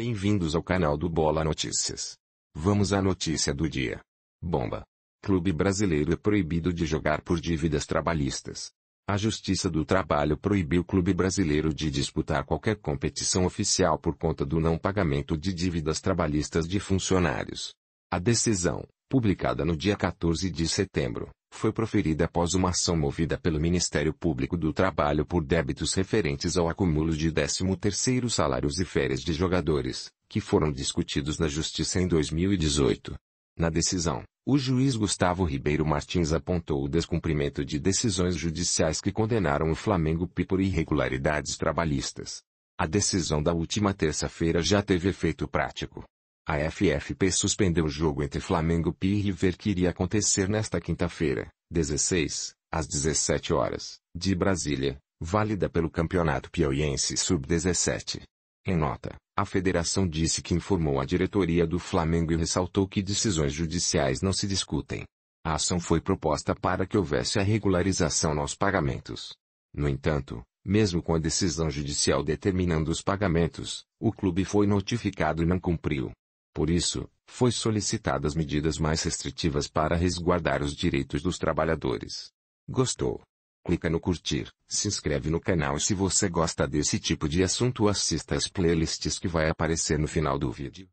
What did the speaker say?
Bem-vindos ao canal do Bola Notícias. Vamos à notícia do dia. Bomba. Clube brasileiro é proibido de jogar por dívidas trabalhistas. A Justiça do Trabalho proibiu o clube brasileiro de disputar qualquer competição oficial por conta do não pagamento de dívidas trabalhistas de funcionários. A decisão, publicada no dia 14 de setembro, foi proferida após uma ação movida pelo Ministério Público do Trabalho por débitos referentes ao acúmulo de 13º salários e férias de jogadores, que foram discutidos na Justiça em 2018. Na decisão, o juiz Gustavo Ribeiro Martins apontou o descumprimento de decisões judiciais que condenaram o Flamengo P por irregularidades trabalhistas. A decisão da última terça-feira já teve efeito prático. A FFP suspendeu o jogo entre Flamengo e River que iria acontecer nesta quinta-feira, 16, às 17 horas, de Brasília, válida pelo Campeonato Piauiense Sub-17. Em nota, a federação disse que informou a diretoria do Flamengo e ressaltou que decisões judiciais não se discutem. A ação foi proposta para que houvesse a regularização nos pagamentos. No entanto, mesmo com a decisão judicial determinando os pagamentos, o clube foi notificado e não cumpriu. Por isso, foi solicitadas medidas mais restritivas para resguardar os direitos dos trabalhadores. Gostou? Clica no curtir, se inscreve no canal e se você gosta desse tipo de assunto assista as playlists que vai aparecer no final do vídeo.